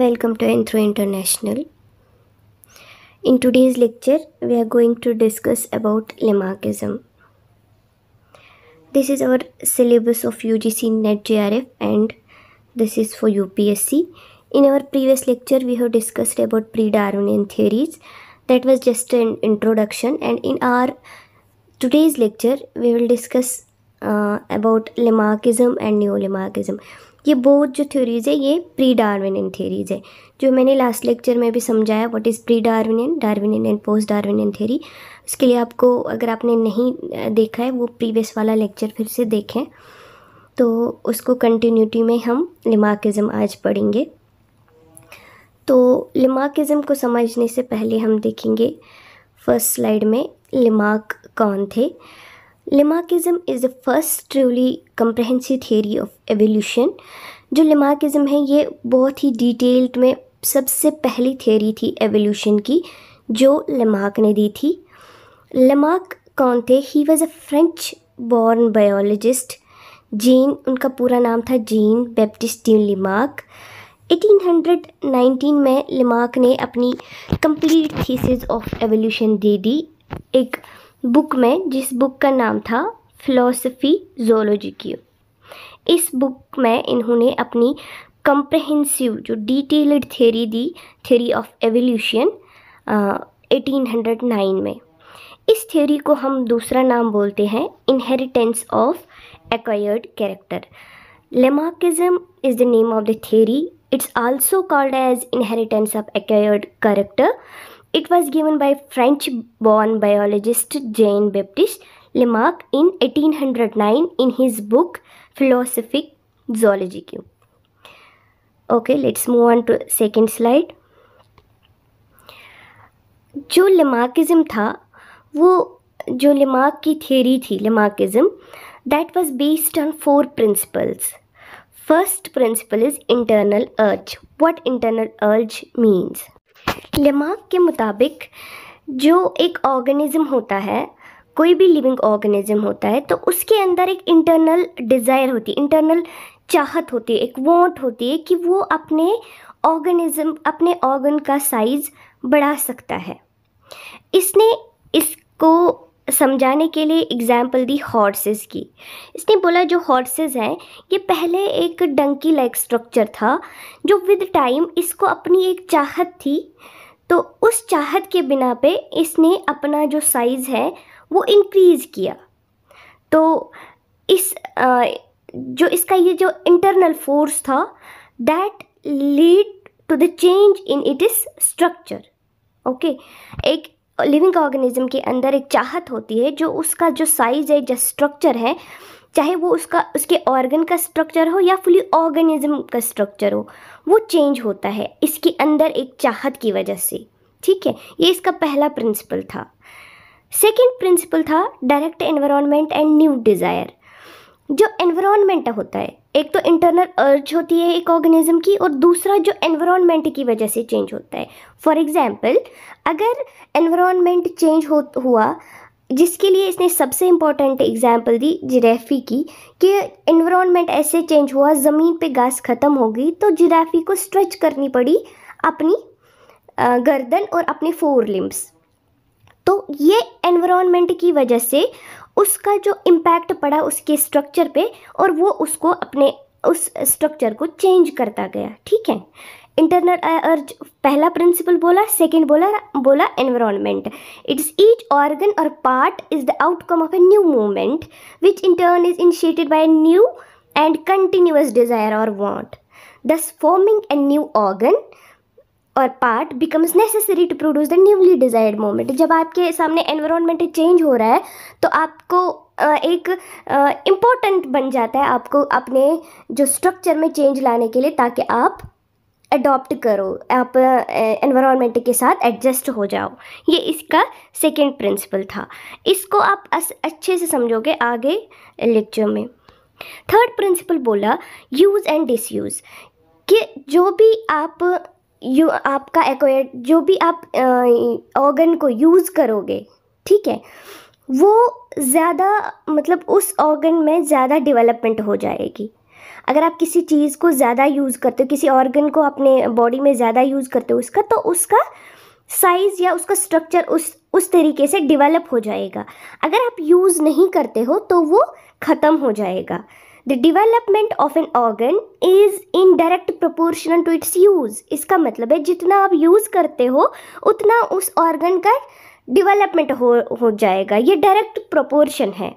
Welcome to Intro International. In today's lecture, we are going to discuss about Lamarckism. This is our syllabus of UGC NetGRF and this is for UPSC. In our previous lecture, we have discussed about pre-Darwinian theories. That was just an introduction and in our today's lecture, we will discuss uh, about Lamarckism and Neo-Lamarckism. ये बहुत जो theories है ये pre Darwinian theories है जो मैंने last lecture में भी समझाया what is pre Darwinian Darwinian and post Darwinian theory उसके लिए आपको अगर आपने नहीं देखा है वो प्रीवियस वाला लेक्चर फिर से देखें तो उसको कंटिन्यूटी में हम लिमाकज़म आज पढ़ेंगे तो लिमाकज़म को समझने से पहले हम देखेंगे फर्स्ट स्लाइड में लिमाक कौन थे Lamarckism is the first truly comprehensive theory of evolution जो लेमार्किज्म है ये बहुत ही डिटेल्ड में सबसे पहली थियोरी थी एवोल्यूशन की जो लिमाक ने दी थी लिमाक कौन थे he was a French born biologist Jean उनका पूरा नाम था जीन बैप्टिस्ट डी लिमार्क 1819 में लिमार्क ने अपनी कंप्लीट थीसिस ऑफ एवोल्यूशन दे दी एक बुक में जिस बुक का नाम था फिलोसफी जोलॉजी की इस बुक में इन्होंने अपनी कंप्रहेंसिव जो डिटेल्ड थेरी दी थ्योरी ऑफ एवोल्यूशन 1809 में इस थेरी को हम दूसरा नाम बोलते हैं inheritance of acquired character Lamarckism is the name of the theory it's also called as inheritance of acquired character It was given by French-born biologist Jean Baptiste Lamarck in 1809 in his book Philosophic Zoology*. Okay, let's move on to second slide. जो Lamarckism था वो जो Lamarck की theory थी Lamarckism that was based on four principles first principle is internal urge what internal urge means Lamarck के मुताबिक जो एक ऑर्गेनिज़्म होता है कोई भी लिविंग ऑर्गेनिज़म होता है तो उसके अंदर एक इंटरनल डिज़ायर होती है इंटरनल चाहत होती है एक वॉन्ट होती है कि वो अपने ऑर्गेनिज़म अपने ऑर्गन का साइज़ बढ़ा सकता है इसने इसको समझाने के लिए एग्ज़ाम्पल दी हॉर्सेस की इसने बोला जो हॉर्सेस हैं ये पहले एक डंकी लाइक स्ट्रक्चर था जो विद टाइम इसको अपनी एक चाहत थी तो उस चाहत के बिना पे इसने अपना जो साइज़ है वो इनक्रीज़ किया तो इस आ, जो इसका ये जो इंटरनल फोर्स था that lead to the change in it is structure okay एक लिविंग ऑर्गेनिज्म के अंदर एक चाहत होती है जो उसका जो साइज़ है जो स्ट्रक्चर है चाहे वो उसका उसके ऑर्गन का स्ट्रक्चर हो या फुली ऑर्गेनिज्म का स्ट्रक्चर हो वो चेंज होता है इसके अंदर एक चाहत की वजह से ठीक है ये इसका पहला प्रिंसिपल था सेकेंड प्रिंसिपल था direct environment and new desire जो एनवायरनमेंट होता है एक तो इंटरनल अर्ज होती है एक ऑर्गेनिज्म की और दूसरा जो एनवायरनमेंट की वजह से चेंज होता है फॉर एग्जांपल अगर एनवायरनमेंट चेंज हो हुआ जिसके लिए इसने सबसे इम्पॉर्टेंट एग्जाम्पल दी जिराफी की कि इन्वामेंट ऐसे चेंज हुआ ज़मीन पे घास ख़त्म हो गई तो जिराफी को स्ट्रेच करनी पड़ी अपनी गर्दन और अपने फोर लिम्स तो ये एनवायरनमेंट की वजह से उसका जो इम्पैक्ट पड़ा उसके स्ट्रक्चर पे और वो उसको अपने उस स्ट्रक्चर को चेंज करता गया ठीक है इंटरनल अर्ज पहला प्रिंसिपल बोला सेकंड बोला बोला environment it's each organ or part is the outcome of a new movement which in turn is initiated by new and continuous desire or want thus forming a new organ or part becomes necessary to produce the newly desired moment जब आपके सामने environment change हो रहा है तो आपको एक important बन जाता है आपको अपने जो स्ट्रक्चर में चेंज लाने के लिए ताकि आप अडॉप्ट करो आप एनवायरनमेंट के साथ एडजस्ट हो जाओ ये इसका सेकेंड प्रिंसिपल था इसको आप अच्छे से समझोगे आगे लेक्चर में थर्ड प्रिंसिपल बोला यूज़ एंड डिसयूज़ कि जो भी आप यू आपका एक्वायर्ड जो भी आप ऑर्गन को यूज़ करोगे ठीक है वो ज़्यादा मतलब उस ऑर्गन में ज़्यादा डेवलपमेंट हो जाएगी अगर आप किसी चीज़ को ज़्यादा यूज़ करते हो किसी ऑर्गन को अपने बॉडी में ज़्यादा यूज़ करते हो उसका तो उसका साइज़ या उसका स्ट्रक्चर उस उस तरीके से डेवलप हो जाएगा अगर आप यूज़ नहीं करते हो तो वो ख़त्म हो जाएगा the development of an organ is in direct proportional to its use इसका मतलब है जितना आप यूज़ करते हो उतना उस ऑर्गन का डिवेलपमेंट हो हो जाएगा ये डायरेक्ट प्रोपोर्शन है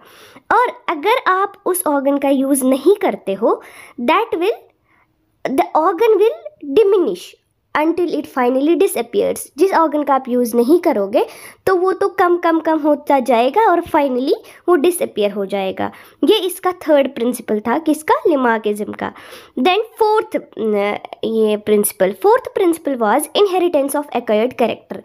और अगर आप उस ऑर्गन का यूज़ नहीं करते हो that will the organ will diminish until it finally disappears जिस ऑर्गन का आप यूज़ नहीं करोगे तो वो तो कम कम कम होता जाएगा और फाइनली वो डिसअपियर हो जाएगा ये इसका थर्ड प्रिंसिपल था किसका लिमार्किज्म का देन फोर्थ ये principle fourth principle was inheritance of acquired character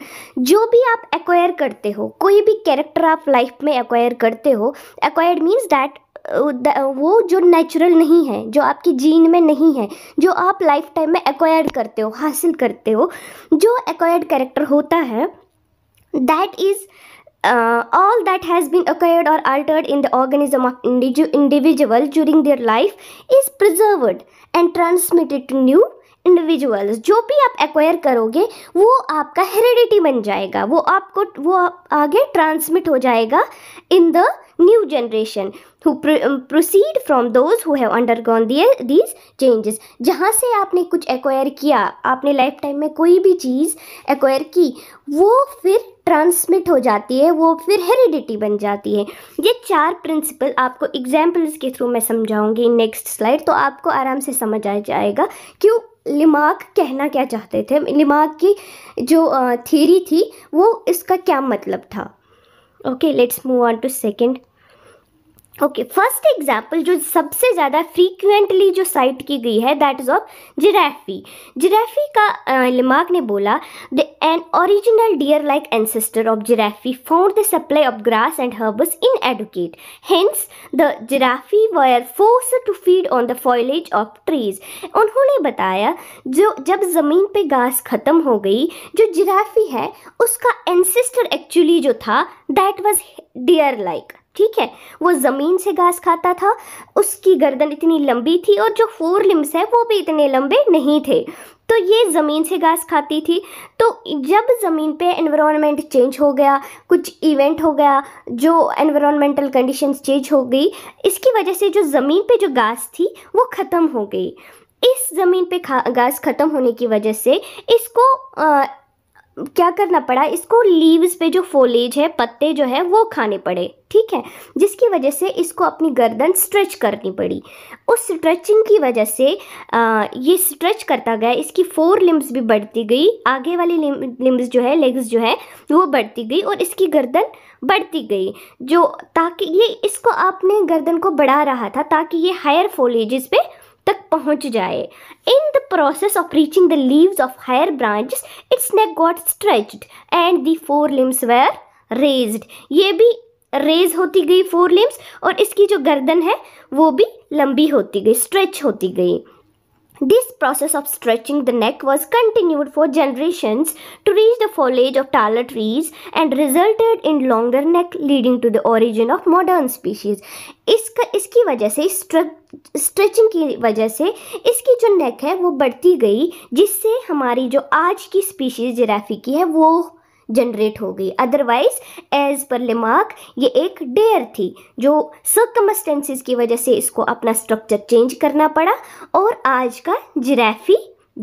जो भी आप एक्वायर करते हो कोई भी कैरेक्टर आप लाइफ में एक्वायर करते हो एक्वायर्ड मीन्स डैट वो जो नेचुरल नहीं है जो आपके जीन में नहीं है जो आप लाइफ टाइम में एक्वायर्ड करते हो हासिल करते हो जो एक्वायर्ड कैरेक्टर होता है that is uh, all that has been acquired or altered in the organism of individu individual during their life is preserved and transmitted to new individuals जो भी आप एक्वायर करोगे वो आपका हेरिडिटी बन जाएगा वो आपको वो आगे ट्रांसमिट हो जाएगा in the new generation who um, proceed from those who have undergone these changes जहाँ से आपने कुछ एक्वायर किया आपने लाइफ टाइम में कोई भी चीज़ एक्वायर की वो फिर ट्रांसमिट हो जाती है वो फिर हेरिडिटी बन जाती है ये चार प्रिंसिपल आपको एग्जाम्पल्स के थ्रू मैं समझाऊंगी नेक्स्ट स्लाइड तो आपको आराम से समझ आ जाएगा क्यों लिमाग कहना क्या चाहते थे लिमाग की जो थीरी थी वो इसका क्या मतलब था okay let's move on to second okay first example जो सबसे ज़्यादा फ्रीक्वेंटली जो साइट की गई है that is of giraffe giraffe का लिमाग ने बोला the an original deer like ancestor of giraffe found the supply of grass and herbs inadequate hence the giraffe were forced to feed on the foliage of trees उन्होंने बताया जो जब ज़मीन पे घास ख़त्म हो गई जो जिराफी है उसका एनसिस्टर एक्चुअली जो था दैट वॉज डियर लाइक ठीक है वो ज़मीन से घास खाता था उसकी गर्दन इतनी लंबी थी और जो फोर लिम्स है वो भी इतने लंबे नहीं थे तो ये ज़मीन से घास खाती थी तो जब ज़मीन पे एनवायरनमेंट चेंज हो गया कुछ इवेंट हो गया जो एनवायरनमेंटल कंडीशंस चेंज हो गई इसकी वजह से जो ज़मीन पे जो घास थी वो ख़त्म हो गई इस ज़मीन पे घास ख़त्म होने की वजह से इसको आ, क्या करना पड़ा इसको लीव्स पे जो फोलेज है पत्ते जो है वो खाने पड़े ठीक है जिसकी वजह से इसको अपनी गर्दन स्ट्रेच करनी पड़ी उस स्ट्रेचिंग की वजह से आ, ये स्ट्रेच करता गया इसकी फोर लिम्ब्स भी बढ़ती गई आगे वाली लिम्ब्स जो है लेग्स जो है वो बढ़ती गई और इसकी गर्दन बढ़ती गई जो ताकि ये इसको आपने गर्दन को बढ़ा रहा था ताकि ये हायर फोलेज़ पे तक पहुँच जाए in process of reaching the leaves of higher branches, its neck got stretched and the four limbs were raised. ye bhi raise होती गई फोर लिम्स और इसकी जो गर्दन है वो भी लंबी होती गई स्ट्रेच होती गई This process of stretching the neck was continued for generations to reach the foliage of taller trees and resulted in longer neck leading to the origin of modern species. इसका इसकी वजह से स्ट्रेचिंग की वजह से इसकी जो नेक है वो बढ़ती गई जिससे हमारी जो आज की स्पीशीज जिराफी की है वो जनरेट हो गई अदरवाइज एज पर लिमार्क ये एक डेयर थी जो सर्कमस्टेंसेस की वजह से इसको अपना स्ट्रक्चर चेंज करना पड़ा और आज का जिराफी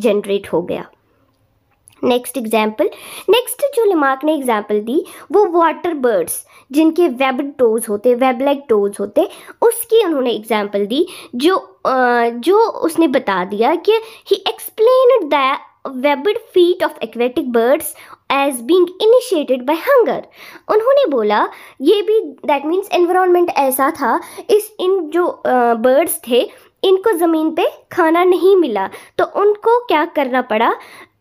जनरेट हो गया नेक्स्ट एग्जाम्पल नेक्स्ट जो लिमार्क ने एग्जाम्पल दी वो वाटर बर्ड्स जिनके वेब टोज होते वेब लाइक टोज होते उसकी उन्होंने एग्जाम्पल दी जो जो उसने बता दिया कि he explain the webbed feet of aquatic birds as being initiated by hunger उन्होंने बोला ये भी दैट मीन्स एनवायरनमेंट ऐसा था इस इन जो बर्ड्स थे इनको ज़मीन पे खाना नहीं मिला तो उनको क्या करना पड़ा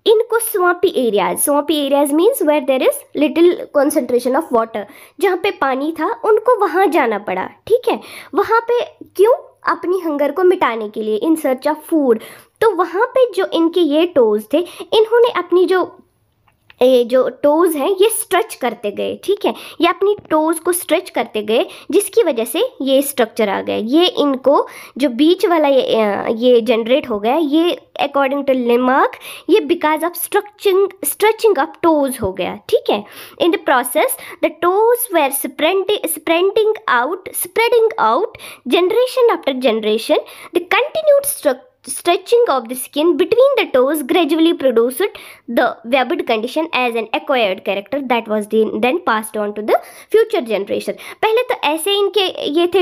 इनको swampy areas swampy areas means where there is little concentration of water जहाँ पे पानी था उनको वहाँ जाना पड़ा ठीक है वहाँ पे क्यों अपनी हंगर को मिटाने के लिए इन सर्च ऑफ फूड तो वहाँ पे जो इनके ये टोज थे इन्होंने अपनी जो ये जो टोज़ हैं ये स्ट्रेच करते गए ठीक है ये अपनी टोज़ को स्ट्रेच करते गए जिसकी वजह से ये स्ट्रक्चर आ गया ये इनको जो बीच वाला ये ये जनरेट हो गया ये अकॉर्डिंग टू लिमार्क ये because of stretching stretching of toes हो गया ठीक है in the process the toes were spreading out spreading out generation after generation the continued structure stretching of the skin between the toes gradually produced the Webbed condition as an acquired character that was then passed on to the future generation. पहले तो ऐसे इनके ये थे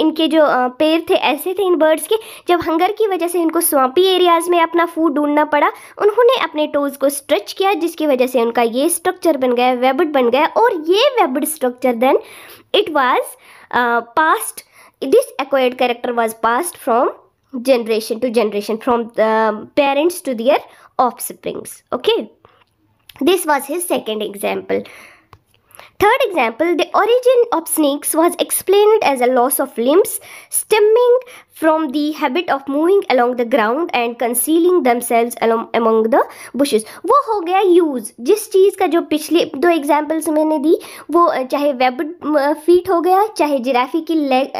इनके जो पैर थे ऐसे थे इन बर्ड्स के जब हंगर की वजह से इनको स्वाम्पी एरियाज़ में अपना फूड ढूंढना पड़ा उन्होंने अपने टोज़ को स्ट्रेच किया जिसकी वजह से उनका ये स्ट्रक्चर बन गया वेबड बन गया और ये webbed structure then it was passed this acquired character was passed from generation to generation from the parents to their offsprings okay this was his second example Third example, the origin of snakes was explained as a loss of limbs stemming from the habit of moving along the ground and concealing themselves along among the bushes वो हो गया use जिस चीज़ का जो पिछले दो examples मैंने दी वो चाहे वेब फीट हो गया चाहे जिराफी की लेग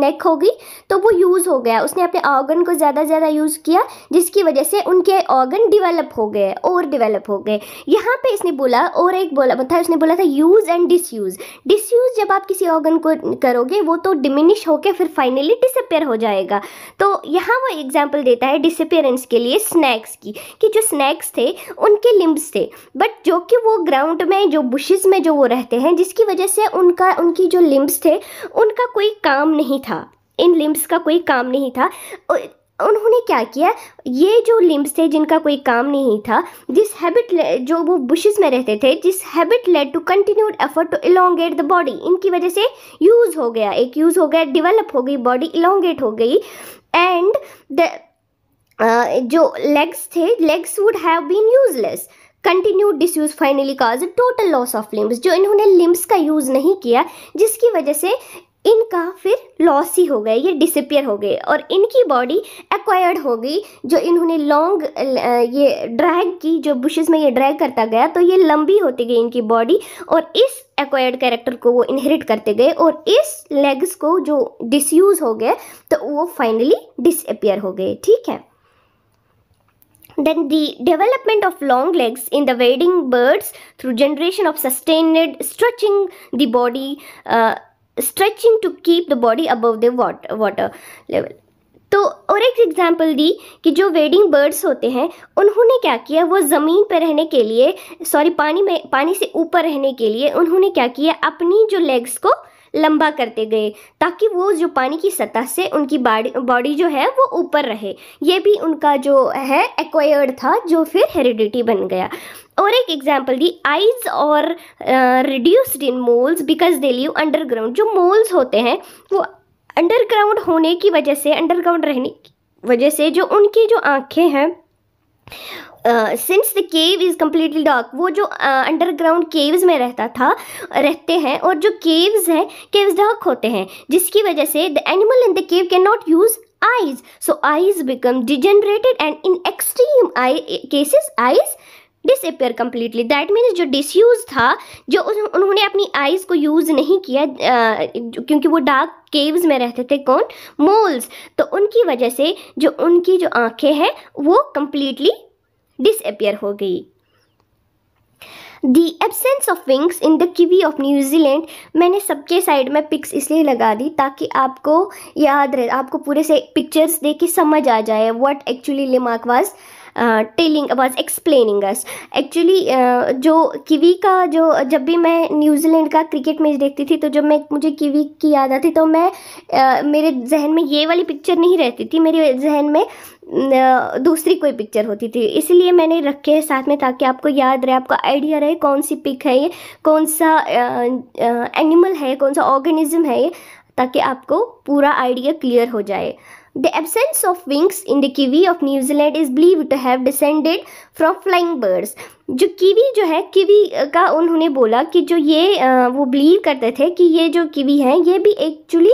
नेक हो गई तो वो यूज़ हो गया उसने अपने ऑर्गन को ज़्यादा ज़्यादा यूज़ किया जिसकी वजह से उनके ऑर्गन डिवेलप हो गए और डिवेलप हो गए यहाँ पे इसने बोला और एक बोला था मतलब उसने बोला था यूज़ एंड डिसयूज़ डिसयूज़ जब आप किसी ऑर्गन को करोगे वो तो डिमिनिश होकर फिर फाइनली डिसअपेयर हो हो जाएगा तो यहाँ वो एग्जाम्पल देता है डिसअपियरेंस के लिए स्नैक्स की कि जो स्नैक्स थे उनके लिम्ब्स थे बट जो कि वो ग्राउंड में जो बुशेज़ में जो वो रहते हैं जिसकी वजह से उनका उनकी जो लिम्ब्स थे उनका कोई काम नहीं था इन लिम्ब्स का कोई काम नहीं था उन्होंने क्या किया ये जो लिम्ब्स थे जिनका कोई काम नहीं था जिस हैबिट जो वो बुशेस में रहते थे जिस habit led to continued effort to elongate the body इनकी वजह से यूज़ हो गया एक यूज़ हो गया डिवेलप हो गई बॉडी इलोंगेट हो गई एंड द जो लेग्स थे legs would have been useless continued use finally cause total loss of limbs जो इन्होंने लिम्स का यूज़ नहीं किया जिसकी वजह से इनका फिर लॉस ही हो गया ये डिसपियर हो गए और इनकी बॉडी एक्वायर्ड हो गई जो इन्होंने लॉन्ग ये ड्रैग की जो बुशेस में ये ड्रैग करता गया तो ये लंबी होती गई इनकी बॉडी और इस एक्वायर्ड कैरेक्टर को वो इनहेरिट करते गए और इस लेग्स को जो डिसयूज हो गए तो वो फाइनली डिसअपियर हो गए ठीक है Then the development of long legs in the wading birds through generation of sustained stretching the body uh, stretching to keep the body above the water water level तो और एक एग्जाम्पल दी कि जो wedding birds होते हैं उन्होंने क्या किया वो ज़मीन पर रहने के लिए सॉरी पानी में पानी से ऊपर रहने के लिए उन्होंने क्या किया अपनी जो लेग्स को लंबा करते गए ताकि वो जो पानी की सतह से उनकी बॉडी जो है वो ऊपर रहे ये भी उनका जो है एक्वायर्ड था जो फिर हेरिडिटी बन गया और एक एग्जाम्पल दी eyes are reduced in moles because they live underground जो मोल्स होते हैं वो अंडरग्राउंड होने की वजह से अंडरग्राउंड रहने की वजह से जो उनकी जो आँखें हैं since the cave is completely dark वो जो अंडरग्राउंड uh, केव्स में रहता था रहते हैं और जो केव्स हैं केव्स डार्क होते हैं जिसकी वजह से the animal in the cave can not use eyes so eyes become degenerated and in extreme eye cases eyes disappear completely that means जो डिसयूज़ था जो उन्होंने अपनी आइज़ को यूज़ नहीं किया क्योंकि वो डार्क केव्स में रहते थे कौन मोल्स तो उनकी वजह से जो उनकी जो आँखें हैं वो कम्प्लीटली डिसअपियर हो गई the absence of wings in the kiwi of New Zealand मैंने सबके साइड में पिक्स इसलिए लगा दी ताकि आपको याद रहे आपको पूरे से पिक्चर्स देख के समझ आ जाए what actually Lamarck was telling was explaining us actually जो किवी का जो जब भी मैं न्यूजीलैंड का क्रिकेट मैच देखती थी तो जब मैं मुझे किवी की याद आती तो मैं uh, मेरे जहन में ये वाली पिक्चर नहीं रहती थी मेरे जहन में दूसरी कोई पिक्चर होती थी इसलिए मैंने रखे हैं साथ में ताकि आपको याद रहे आपका आइडिया रहे कौन सी पिक है ये कौन सा एनिमल है कौन सा ऑर्गेनिज्म है ये ताकि आपको पूरा आइडिया क्लियर हो जाए the absence of wings in the kiwi of New Zealand is believe to have descended from flying birds जो कीवी जो है कीवी का उन्होंने बोला कि जो ये वो बिलीव करते थे कि ये जो कीवी हैं ये भी एक्चुअली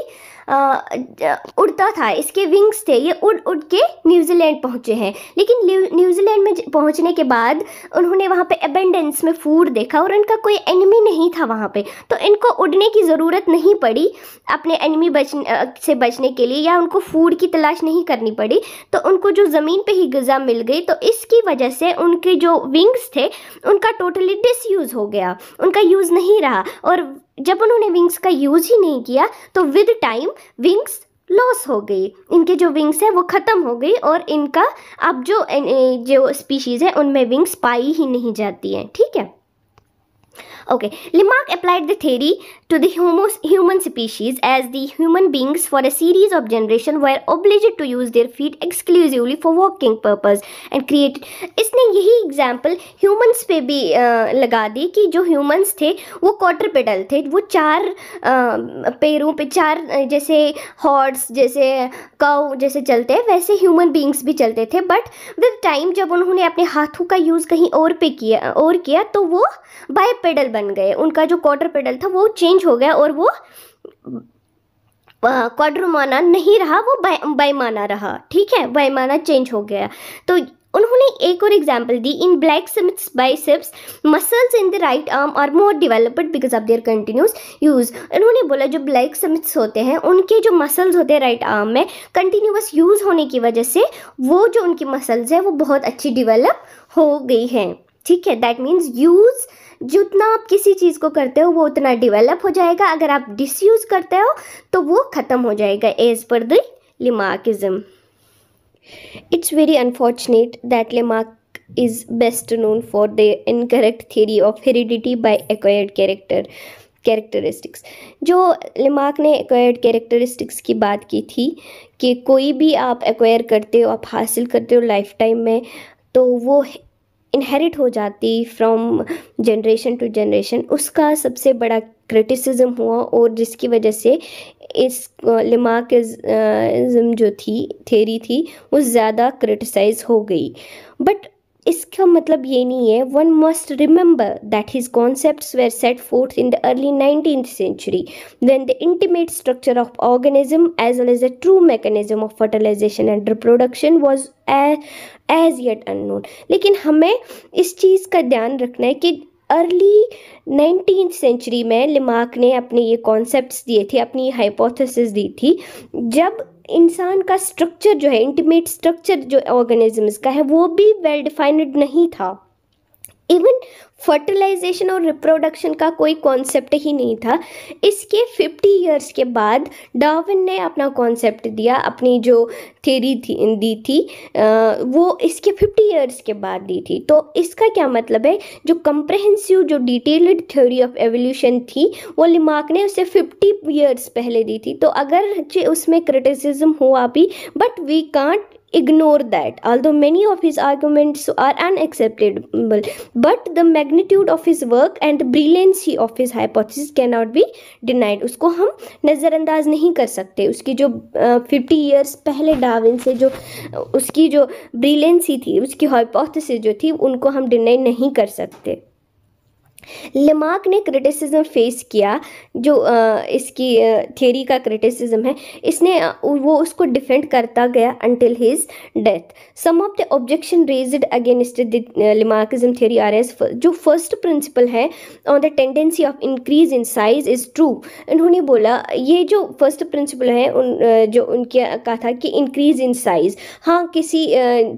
उड़ता था इसके विंग्स थे ये उड़ उड़ के न्यूजीलैंड पहुँचे हैं लेकिन न्यूजीलैंड में पहुँचने के बाद उन्होंने वहाँ पे एबेंडेंस में फूड देखा और इनका कोई एनिमी नहीं था वहाँ पे तो इनको उड़ने की ज़रूरत नहीं पड़ी अपने एनिमी बचने से बचने के लिए या उनको फूड की तलाश नहीं करनी पड़ी तो उनको जो ज़मीन पर ही गज़ा मिल गई तो इसकी वजह से उनके जो विंग्स थे उनका टोटली डिसयूज़ हो गया उनका यूज़ नहीं रहा और जब उन्होंने विंग्स का यूज ही नहीं किया तो विद टाइम विंग्स लॉस हो गई इनके जो विंग्स हैं वो ख़त्म हो गई और इनका अब जो जो स्पीशीज़ है उनमें विंग्स पाई ही नहीं जाती हैं ठीक है okay Lamarck applied the theory to the human species as the human beings for a series of generations were obliged to use their feet exclusively for walking purpose and created इसने यही example humans पे भी लगा दी कि जो humans थे वो quarter pedal थे वो चार पैरों पे चार जैसे हॉर्स जैसे काउ जैसे चलते हैं वैसे ह्यूमन बींग्स भी चलते थे बट विद टाइम जब उन्होंने अपने हाथों का यूज़ कहीं और पे किया और किया तो वो बाय पेडल बन गए उनका जो क्वार्टर पेडल था वो चेंज चेंज हो गया और वो क्वाड्रोमाना नहीं रहा वो बाईमाना रहा ठीक है बाईमाना चेंज हो गया तो उन्होंने एक और एग्जांपल दी in blacksmiths biceps muscles in the right arm are more developed because of their continuous use उन्होंने बोला जो ब्लैक सिम्स होते हैं उनके जो मसल्स होते हैं राइट आर्म में कंटिन्यूस यूज़ होने की वजह से वो जो उनकी मसल्स है वो बहुत अच्छी डिवेलप हो गई हैं ठीक है दैट मीन्स यूज़ जितना आप किसी चीज़ को करते हो वो उतना डिवेलप हो जाएगा अगर आप डिसयूज़ करते हो तो वो ख़त्म हो जाएगा as per the Lamarckism it's very unfortunate that Lamarck is best known for the incorrect theory of heredity by acquired character characteristics जो लिमार्क ने एक्वायर्ड कैरेक्टरिस्टिक्स की बात की थी कि कोई भी आप एक्वायर करते हो आप हासिल करते हो लाइफ टाइम में तो वो इनहेरिट हो जाती फ्रॉम जनरेशन टू जनरेशन उसका सबसे बड़ा क्रिटिसिज्म हुआ और जिसकी वजह से इस लिमाकिज़म जो थी थेरी थी वो ज़्यादा क्रिटिसाइज़ हो गई बट इसका मतलब ये नहीं है one must remember that his concept were set forth in the early nineteen century when the intimate structure of organism well as as true true of fertilization and reproduction was as as yet unknown लेकिन हमें इस चीज़ का ध्यान रखना है कि early nineteen century में लिमाक ने अपने ये कॉन्सेप्ट दिए थे अपनी हाइपोथेसिस दी थी जब इंसान का स्ट्रक्चर जो है इंटीमेट स्ट्रक्चर जो ऑर्गेनिजम्स का है वो भी वेल डिफाइंड नहीं था इवन फर्टिलाइजेशन और रिप्रोडक्शन का कोई कॉन्सेप्ट ही नहीं था इसके 50 इयर्स के बाद डार्विन ने अपना कॉन्सेप्ट दिया अपनी जो थ्योरी थी दी थी वो इसके 50 इयर्स के बाद दी थी तो इसका क्या मतलब है जो कंप्रहेंसिव जो डिटेल्ड थ्योरी ऑफ एवोल्यूशन थी वो लिमाक ने उसे 50 इयर्स पहले दी थी तो अगर उसमें क्रिटिसिज्म हुआ भी but we can't ignore that. Although many of his arguments are unacceptable, but the magnitude of his work and the brilliancy of his hypothesis cannot be denied. usko hum नज़रअंदाज नहीं कर सकते उसकी जो फिफ्टी uh, ईयर्स पहले Darwin से जो uski jo brilliancy thi uski hypothesis jo thi unko hum deny nahi kar sakte Lamarck ने क्रिटिसिज्म फेस किया जो इसकी थियोरी का क्रिटिसिज्म है इसने वो उसको डिफेंड करता गया until his death some of the objection raised against the Lamarckism theory are as जो फर्स्ट प्रिंसिपल है on the tendency of increase in size is true इन्होंने बोला ये जो फर्स्ट प्रिंसिपल है उन जो उनके कहा था कि इंक्रीज इन साइज़ हाँ किसी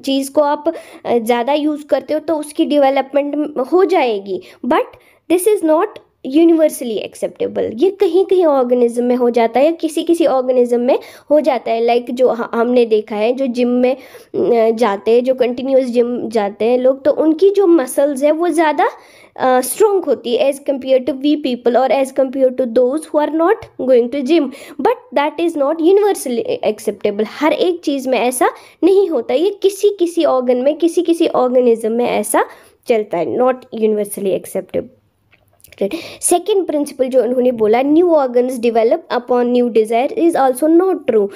चीज़ को आप ज़्यादा यूज़ करते हो तो उसकी डिवेलपमेंट हो जाएगी but this is not universally acceptable ये कहीं कहीं ऑर्गेनिज्म में हो जाता है या किसी किसी ऑर्गेनिज्म में हो जाता है लाइक like जो हमने देखा है जो जिम में जाते हैं जो कंटिन्यूस जिम जाते हैं लोग तो उनकी जो मसल्स है वो ज़्यादा स्ट्रोंग uh, होती है as compare to we people और as compare to those who are not going to gym but that is not universally acceptable हर एक चीज़ में ऐसा नहीं होता ये किसी किसी ऑर्गन में किसी किसी ऑर्गेनिज्म में ऐसा चलता है not universally acceptable expected second principle जो उन्होंने बोला new organs develop upon new desire is also not true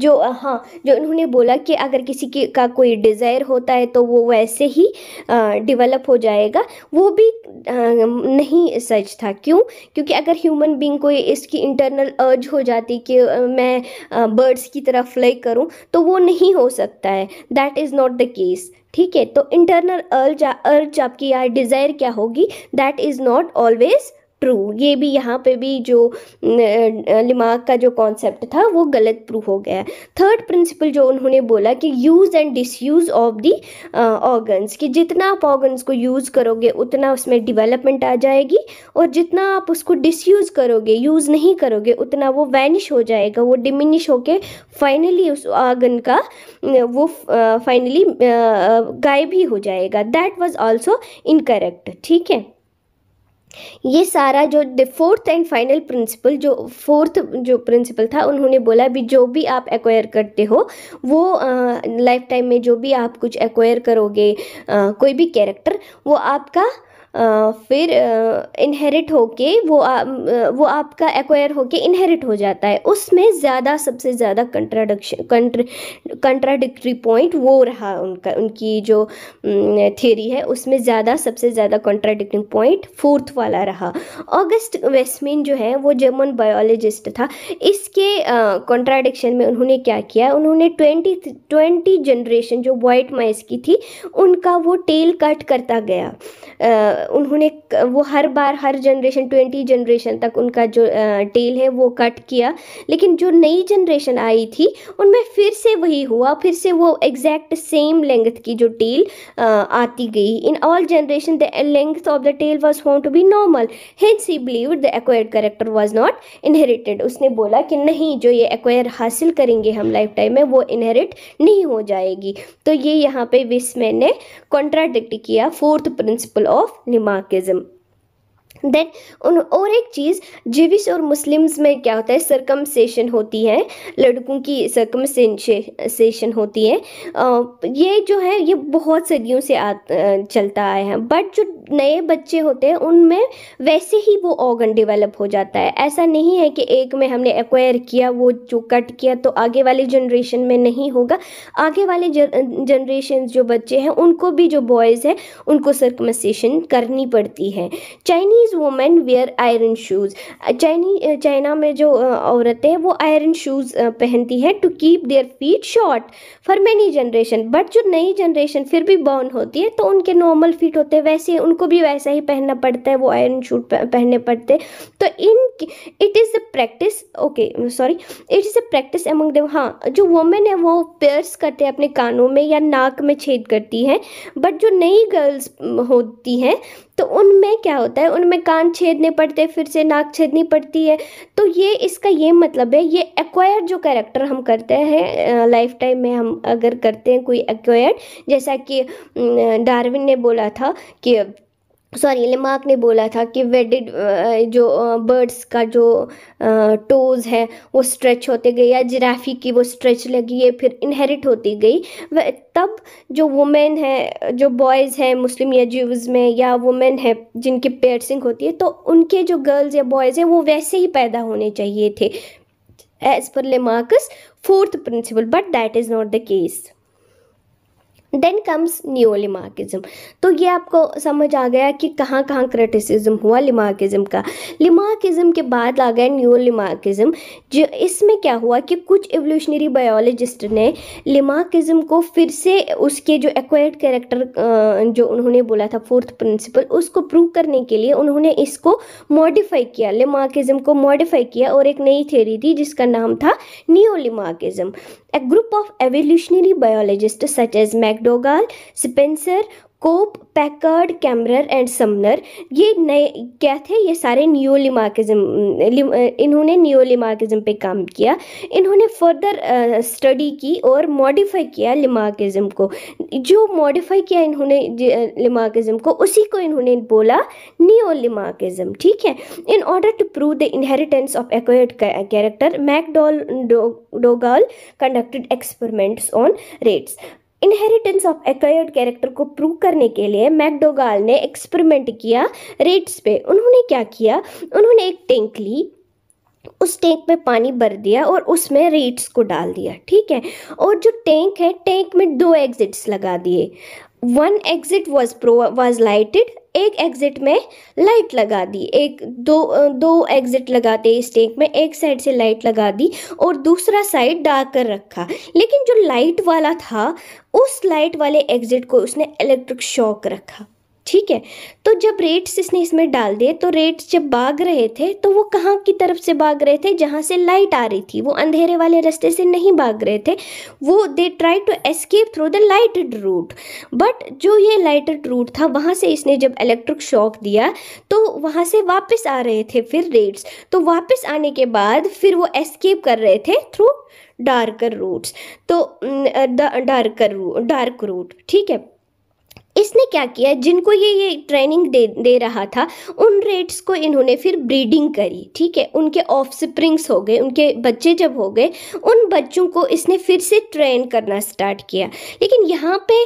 जो हाँ जो उन्होंने बोला कि अगर किसी की का कोई डिज़ायर होता है तो वो वैसे ही डिवेलप uh, हो जाएगा वो भी uh, नहीं सच था क्यों क्योंकि अगर ह्यूमन बींग कोई इसकी इंटरनल अर्ज हो जाती कि uh, मैं बर्ड्स की तरह फ्लाई करूँ तो वो नहीं हो सकता है that is not the case ठीक है तो इंटरनल अर्ज अर्ज आपकी या डिज़ायर क्या होगी that is not always prove ये भी यहाँ पे भी जो लिमाग का जो कॉन्सेप्ट था वो गलत प्रूव हो गया थर्ड प्रिंसिपल जो उन्होंने बोला कि use and disuse of the organs कि जितना आप ऑर्गन्स को यूज़ करोगे उतना उसमें डिवेलपमेंट आ जाएगी और जितना आप उसको डिसयूज़ करोगे यूज़ नहीं करोगे उतना वो वैनिश हो जाएगा वो डिमिनिश होकर फाइनली उस ऑर्गन का वो फाइनली गायब ही हो जाएगा दैट वॉज़ ऑल्सो इनकरेक्ट ठीक है ये सारा जो फोर्थ एंड फाइनल प्रिंसिपल जो फोर्थ जो प्रिंसिपल था उन्होंने बोला भी जो भी आप एक्वायर करते हो वो लाइफ टाइम में जो भी आप कुछ एक्वायर करोगे आ, कोई भी कैरेक्टर वो आपका फिर इनहेरिट होके वो आ, वो आपका एक्वायर होके इनहेरिट हो जाता है उसमें ज़्यादा सबसे ज़्यादा कंट्राडक्शन कंट्राडिक्ट्री पॉइंट वो रहा उनका उनकी जो थ्योरी है उसमें ज़्यादा सबसे ज़्यादा कॉन्ट्राडिक्टिंग पॉइंट फोर्थ वाला रहा ऑगस्ट वेस्टमिन जो है वो जर्मन बायोलॉजिस्ट था इसके कॉन्ट्राडिक्शन में उन्होंने क्या किया उन्होंने ट्वेंटी ट्वेंटी जनरेशन जो वाइट माइस की थी उनका वो टेल कट करता गया उन्होंने वो हर बार हर जनरेशन ट्वेंटी जनरेशन तक उनका जो टेल है वो कट किया लेकिन जो नई जनरेशन आई थी उनमें फिर से वही हुआ फिर से वो एग्जैक्ट सेम लेंथ की जो टेल आती गई in all generation the length of the tail was found to be normal hence he believe the acquired character was not inherited उसने बोला कि नहीं जो ये एक्वायर हासिल करेंगे हम लाइफ टाइम में वो इनहेरिट नहीं हो जाएगी तो ये यहाँ पे विस्मैन ने कॉन्ट्राडिक्ट किया fourth principle of Lamarckism then उन और एक चीज़ जेविस और मुस्लिम्स में क्या होता है सरकमसेशन होती है लड़कों की सरकमसेशन होती है ये जो है ये बहुत सदियों से आ, चलता आया है बट जो नए बच्चे होते हैं उनमें वैसे ही वो ऑर्गन डेवलप हो जाता है ऐसा नहीं है कि एक में हमने एक्वायर किया वो जो कट किया तो आगे वाले जनरेशन में नहीं होगा आगे वाले जनरेशन जो बच्चे हैं उनको भी जो बॉयज़ हैं उनको सरकमसेशन करनी पड़ती है Chinese Chinese women wear iron shoes चाइनी चाइना में जो uh, औरतें हैं वो आयरन शूज़ uh, पहनती है to keep their feet short for many generation but जो नई जनरेशन फिर भी बॉर्न होती है तो उनके नॉर्मल फीट होते हैं वैसे उनको भी वैसा ही पहनना पड़ता है वो आयरन शूट पहनने पड़ते तो इन it is the practice okay sorry it is a practice among देव हाँ जो वुमेन है वो पेयर्स करते हैं अपने कानों में या नाक में छेद करती हैं बट जो नई गर्ल्स uh, होती हैं तो उनमें क्या होता है उनमें कान छेदने पड़ते फिर से नाक छेदनी पड़ती है तो ये इसका ये मतलब है ये एक्वायर्ड जो कैरेक्टर हम करते हैं लाइफ टाइम में हम अगर करते हैं कोई एक्वायर्ड जैसा कि डार्विन ने बोला था कि सॉरी लेमार्क ने बोला था कि वेडेड जो बर्ड्स का जो टोज़ है वो स्ट्रेच होते गए या जिराफी की वो स्ट्रेच लगी है फिर इनहेरिट होती गई तब जो वुमेन है जो बॉयज़ हैं मुस्लिम या जूज में या वुमेन है जिनकी पेयरसिंग होती है तो उनके जो गर्ल्स या बॉयज़ हैं वो वैसे ही पैदा होने चाहिए थे एज़ पर Lamarck's fourth principle but that is not the case then comes new तो ये आपको समझ आ गया कि कहाँ कहाँ क्रिटिसिज्म हुआ लिमार्किज्म का लिमार्किज्म के बाद आ गया न्यू जो इसमें क्या हुआ कि कुछ एवोल्यूशनरी बायोलॉजिस्ट ने लिमार्किज्म को फिर से उसके जो एक्वायर्ड कैरेक्टर जो उन्होंने बोला था फोर्थ प्रिंसिपल उसको प्रूव करने के लिए उन्होंने इसको मॉडिफाई किया लिमार्किज्म को मॉडिफाई किया और एक नई थ्योरी थी जिसका नाम था new a group of evolutionary biologist such as Mac McDougall Spencer Cope Packard Kammerer and Sumner ये नए क्या थे ये सारे न्यू इन्होंने न्यू पे काम किया इन्होंने फर्दर स्टडी की और मॉडिफाई किया लिमार्किज्म को जो मॉडिफाई किया इन्होंने लिमार्किज्म को उसी को इन्होंने बोला न्यू ठीक है in order to prove the inheritance of acquired character McDougall conducted experiments on rats inheritance of acquired character को प्रूव करने के लिए मैकडोगाल ने एक्सपेरिमेंट किया रेट्स पे उन्होंने क्या किया उन्होंने एक टैंक ली उस टैंक में पानी भर दिया और उसमें रेट्स को डाल दिया ठीक है और जो टैंक है टैंक में दो एग्जिट्स लगा दिए one exit was pro was lighted एक एग्ज़िट में लाइट लगा दी एक दो दो एग्ज़िट लगाते स्टेक में एक साइड से लाइट लगा दी और दूसरा साइड डार्क कर रखा लेकिन जो लाइट वाला था उस लाइट वाले एग्ज़िट को उसने इलेक्ट्रिक शॉक रखा ठीक है तो जब रेट्स इसने इसमें डाल दिए तो रेट्स जब भाग रहे थे तो वो कहाँ की तरफ से भाग रहे थे जहाँ से लाइट आ रही थी वो अंधेरे वाले रास्ते से नहीं भाग रहे थे वो they try to escape through the lighted route but जो ये लाइटेड रूट था वहाँ से इसने जब इलेक्ट्रिक शॉक दिया तो वहाँ से वापस आ रहे थे फिर रेट्स तो वापस आने के बाद फिर वो एस्केप कर रहे थे थ्रू डार्कर रूट्स तो डार्कर डार्क रूट ठीक है इसने क्या किया जिनको ये ये ट्रेनिंग दे दे रहा था उन रेट्स को इन्होंने फिर ब्रीडिंग करी ठीक है उनके ऑफ स्प्रिंग्स हो गए उनके बच्चे जब हो गए उन बच्चों को इसने फिर से ट्रेन करना स्टार्ट किया लेकिन यहाँ पे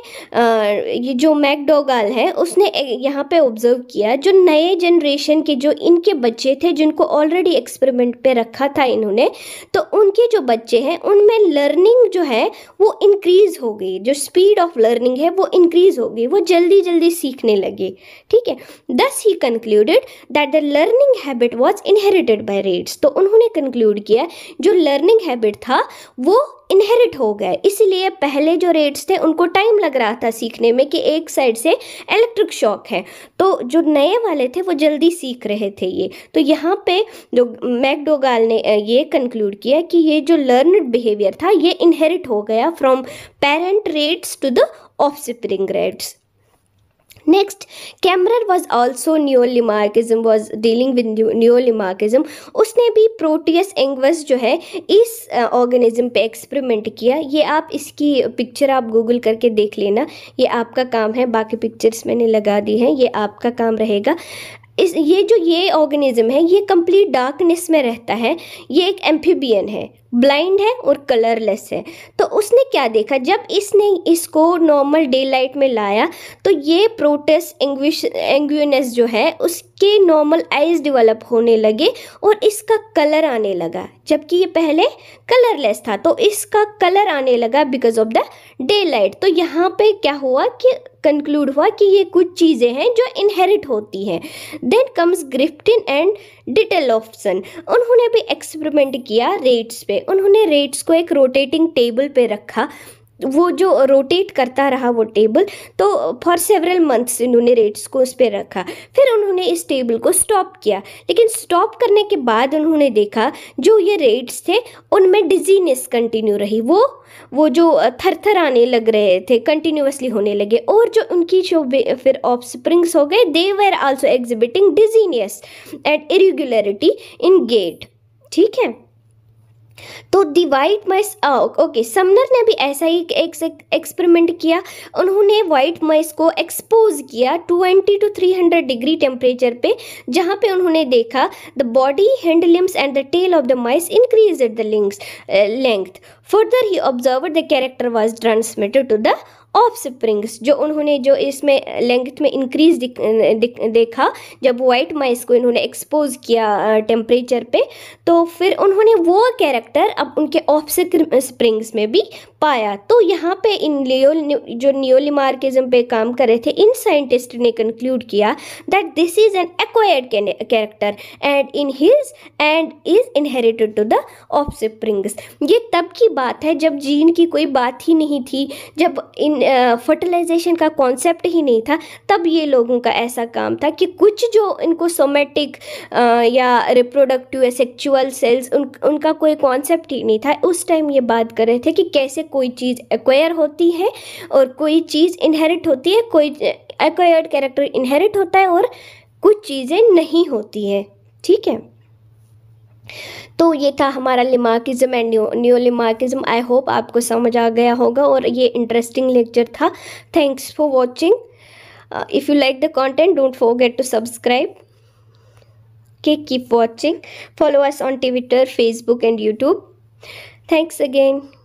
ये जो मैकडोगाल है उसने यहाँ पे ऑब्ज़र्व किया जो नए जनरेशन के जो इनके बच्चे थे जिनको ऑलरेडी एक्सपेरिमेंट पर रखा था इन्होंने तो उनके जो बच्चे हैं उनमें लर्निंग जो है वो इंक्रीज़ हो गई जो स्पीड ऑफ लर्निंग है वो इंक्रीज़ हो गई वो वो जल्दी जल्दी सीखने लगे ठीक है thus he concluded that the learning habit was inherited by rats तो उन्होंने कंक्लूड किया जो लर्निंग हैबिट था वो इनहेरिट हो गए इसलिए पहले जो रेट्स थे उनको टाइम लग रहा था सीखने में कि एक साइड से इलेक्ट्रिक शॉक है तो जो नए वाले थे वो जल्दी सीख रहे थे ये तो यहाँ पे जो मैकडोगाल ने ये कंक्लूड किया कि ये जो लर्नड बिहेवियर था ये इनहेरिट हो गया from parent rats to the of rats next Cameron was also neo-Lamarckism was dealing with neo-Lamarckism उसने भी प्रोटियस एंगवस जो है इस ऑर्गेनिज्म पे एक्सपेरिमेंट किया ये आप इसकी पिक्चर आप गूगल करके देख लेना ये आपका काम है बाकी पिक्चर्स मैंने लगा दी हैं ये आपका काम रहेगा इस ये जो ये ऑर्गेनिज्म है ये कंप्लीट डार्कनेस में रहता है ये एक एम्फीबियन है ब्लाइंड है और कलरलेस है तो उसने क्या देखा जब इसने इसको नॉर्मल डे लाइट में लाया तो ये प्रोटेस एंग्विश एंग्यूनेस जो है उसके नॉर्मल आइज डेवलप होने लगे और इसका कलर आने लगा जबकि ये पहले कलरलेस था तो इसका कलर आने लगा because of the daylight तो यहाँ पे क्या हुआ कि कंक्लूड हुआ कि ये कुछ चीज़ें हैं जो इनहेरिट होती हैं then comes Griffith and Detlefsen उन्होंने भी एक्सपेरिमेंट किया रेट्स पे उन्होंने रेट्स को एक रोटेटिंग टेबल पे रखा वो जो रोटेट करता रहा वो टेबल तो फॉर सेवरल मंथ्स इन्होंने रेट्स को उस पर रखा फिर उन्होंने इस टेबल को स्टॉप किया लेकिन स्टॉप करने के बाद उन्होंने देखा जो ये रेट्स थे उनमें डिजीनेस कंटिन्यू रही वो वो जो थर थर आने लग रहे थे कंटिन्यूसली होने लगे और जो उनकी जो फिर ऑफ स्प्रिंग्स हो गए they were also exhibiting dizziness and irregularity in gait ठीक है तो दी मैस ओके समनर ने भी ऐसा ही एक एक्सपेरिमेंट किया उन्होंने वाइट मैस को एक्सपोज किया 20 टू 300 डिग्री टेम्परेचर पे जहाँ पे उन्होंने देखा the body and limbs and the tail of the mice increase the lengths length further he observe the character was transmitted to the offsprings जो उन्होंने जो इसमें लेंथ में इंक्रीज देखा जब वाइट माइस को इन्होंने एक्सपोज किया टेम्परेचर पे तो फिर उन्होंने वो कैरेक्टर अब उनके ऑफ स्प्रिंग्स में भी पाया तो यहाँ पे इन लियो जो नियोलिमार्किज्म पे काम कर रहे थे इन साइंटिस्ट ने कंक्लूड किया that this is an acquired character and in his end is inherited to the offsprings ये तब की बात है जब जीन की कोई बात ही नहीं थी जब इन फर्टिलाइजेशन uh, का कॉन्सेप्ट ही नहीं था तब ये लोगों का ऐसा काम था कि कुछ जो इनको सोमेटिक uh, या रिप्रोडक्टिव या सेक्चुअल सेल्स उन उनका कोई कॉन्सेप्ट ही नहीं था उस टाइम ये बात कर रहे थे कि कैसे कोई चीज़ एक्वायर होती है और कोई चीज़ इनहेरिट होती है कोई एक्वायर्ड कैरेक्टर इनहेरिट होता है और कुछ चीज़ें नहीं होती है ठीक है तो ये था हमारा Lamarckism and neo new Lamarckism I hope आपको समझ आ गया होगा और ये इंटरेस्टिंग लेक्चर था thanks for watching if you like the content don't forget to subscribe के keep watching follow us on Twitter Facebook and YouTube thanks again